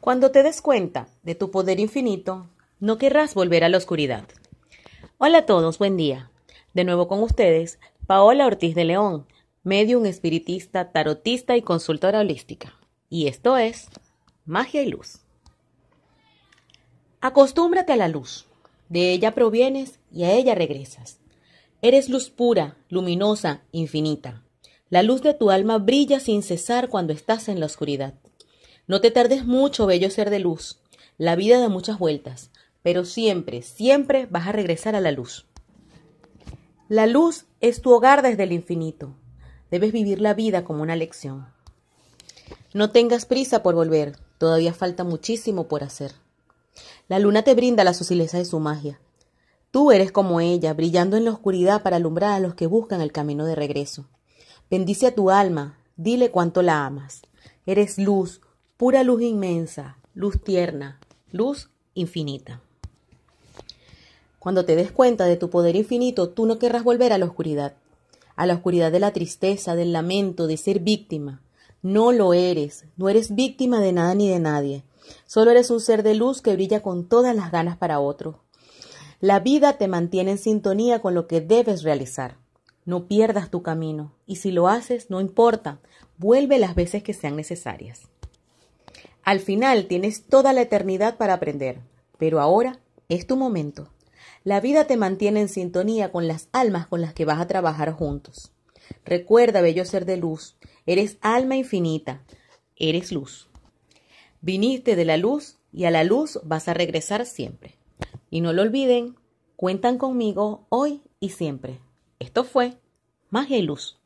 Cuando te des cuenta de tu poder infinito, no querrás volver a la oscuridad. Hola a todos, buen día. De nuevo con ustedes, Paola Ortiz de León, medium espiritista, tarotista y consultora holística. Y esto es Magia y Luz. Acostúmbrate a la luz. De ella provienes y a ella regresas. Eres luz pura, luminosa, infinita. La luz de tu alma brilla sin cesar cuando estás en la oscuridad. No te tardes mucho, bello ser de luz. La vida da muchas vueltas, pero siempre, siempre vas a regresar a la luz. La luz es tu hogar desde el infinito. Debes vivir la vida como una lección. No tengas prisa por volver, todavía falta muchísimo por hacer. La luna te brinda la sutileza de su magia. Tú eres como ella, brillando en la oscuridad para alumbrar a los que buscan el camino de regreso. Bendice a tu alma, dile cuánto la amas. Eres luz, pura luz inmensa, luz tierna, luz infinita. Cuando te des cuenta de tu poder infinito, tú no querrás volver a la oscuridad, a la oscuridad de la tristeza, del lamento, de ser víctima. No lo eres, no eres víctima de nada ni de nadie. Solo eres un ser de luz que brilla con todas las ganas para otro. La vida te mantiene en sintonía con lo que debes realizar. No pierdas tu camino y si lo haces, no importa, vuelve las veces que sean necesarias. Al final tienes toda la eternidad para aprender, pero ahora es tu momento. La vida te mantiene en sintonía con las almas con las que vas a trabajar juntos. Recuerda, bello ser de luz, eres alma infinita, eres luz. Viniste de la luz y a la luz vas a regresar siempre. Y no lo olviden, cuentan conmigo hoy y siempre. Esto fue Magia y Luz.